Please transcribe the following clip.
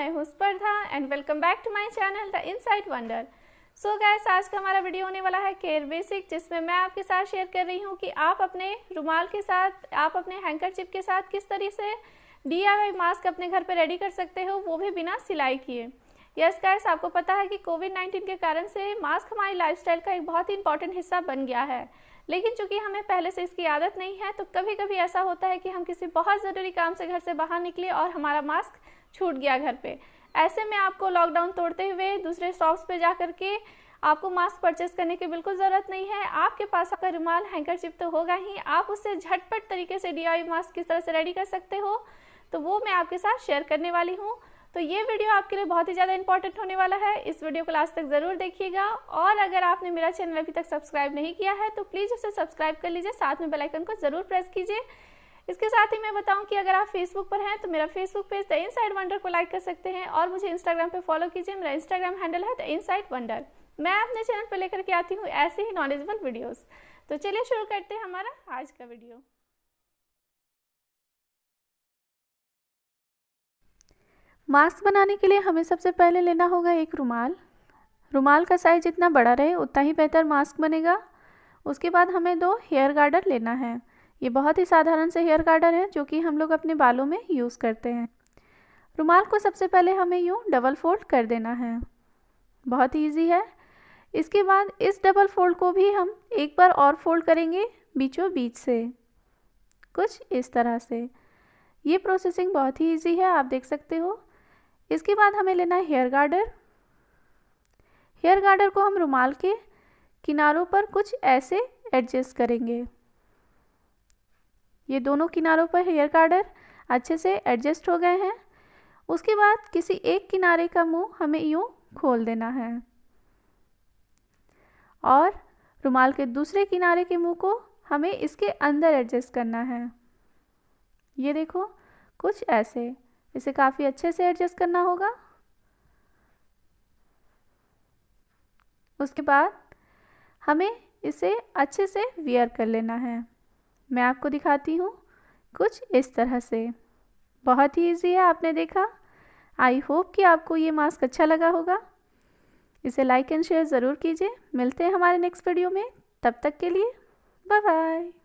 मैं हूँ Spardha and welcome back to my channel the insight wonder so guys आज का हमारा वीडियो होने वाला है केयर बेसिक जिसमें मैं आपके साथ शेयर कर रही हूँ कि आप अपने रुमाल के साथ आप अपने हैंकरचिप के साथ किस तरह से डी मास्क अपने घर पर रेडी कर सकते हो वो भी बिना सिलाई किए यस गाइस आपको पता है कि कोविड 19 के कारण से मास्क हमारी लाइफस्टाइल का एक बहुत ही इंपॉर्टेंट हिस्सा बन गया है लेकिन चूंकि हमें पहले से इसकी आदत नहीं है तो कभी कभी ऐसा होता है कि हम किसी बहुत ज़रूरी काम से घर से बाहर निकले और हमारा मास्क छूट गया घर पे ऐसे में आपको लॉकडाउन तोड़ते हुए दूसरे शॉप्स पे जा करके के आपको मास्क परचेस करने की बिल्कुल ज़रूरत नहीं है आपके पास आपका रुमाल चिप तो होगा ही आप उससे झटपट तरीके से डी मास्क किस तरह से रेडी कर सकते हो तो वो मैं आपके साथ शेयर करने वाली हूँ तो ये वीडियो आपके लिए बहुत ही ज़्यादा इंपॉर्टेंट होने वाला है इस वीडियो को लास्ट तक ज़रूर देखिएगा और अगर आपने मेरा चैनल अभी तक सब्सक्राइब नहीं किया है तो प्लीज़ उसे सब्सक्राइब कर लीजिए साथ में बेलाइकन को ज़रूर प्रेस कीजिए इसके साथ ही मैं बताऊं कि अगर आप फेसबुक पर हैं तो मेरा Facebook page the inside wonder को लाइक कर सकते हैं और मुझे इंस्टाग्राम पे फॉलो कीजिए मेरा इंस्टाग्राम हैंडल है द इनसाइड वंडर मैं अपने चैनल पर लेकर के आती हूँ ऐसे ही नॉलेजेबल वीडियोस तो चलिए शुरू करते हैं हमारा आज का वीडियो मास्क बनाने के लिए हमें सबसे पहले लेना होगा एक रुमाल रुमाल का साइज़ जितना बड़ा रहे उतना ही बेहतर मास्क बनेगा उसके बाद हमें दो हेयर गार्डर लेना है ये बहुत ही साधारण से हेयर गार्डर है जो कि हम लोग अपने बालों में यूज़ करते हैं रुमाल को सबसे पहले हमें यूँ डबल फोल्ड कर देना है बहुत ईजी है इसके बाद इस डबल फोल्ड को भी हम एक बार और फोल्ड करेंगे बीचों बीच से कुछ इस तरह से ये प्रोसेसिंग बहुत ही ईजी है आप देख सकते हो इसके बाद हमें लेना है हेयर गार्डर हेयर गार्डर को हम रुमाल के किनारों पर कुछ ऐसे एडजस्ट करेंगे ये दोनों किनारों पर हेयर गार्डर अच्छे से एडजस्ट हो गए हैं उसके बाद किसी एक किनारे का मुंह हमें यूँ खोल देना है और रुमाल के दूसरे किनारे के मुंह को हमें इसके अंदर एडजस्ट करना है ये देखो कुछ ऐसे इसे काफ़ी अच्छे से एडजस्ट करना होगा उसके बाद हमें इसे अच्छे से वियर कर लेना है मैं आपको दिखाती हूँ कुछ इस तरह से बहुत ही इजी है आपने देखा आई होप कि आपको ये मास्क अच्छा लगा होगा इसे लाइक एंड शेयर ज़रूर कीजिए मिलते हैं हमारे नेक्स्ट वीडियो में तब तक के लिए बाय बाय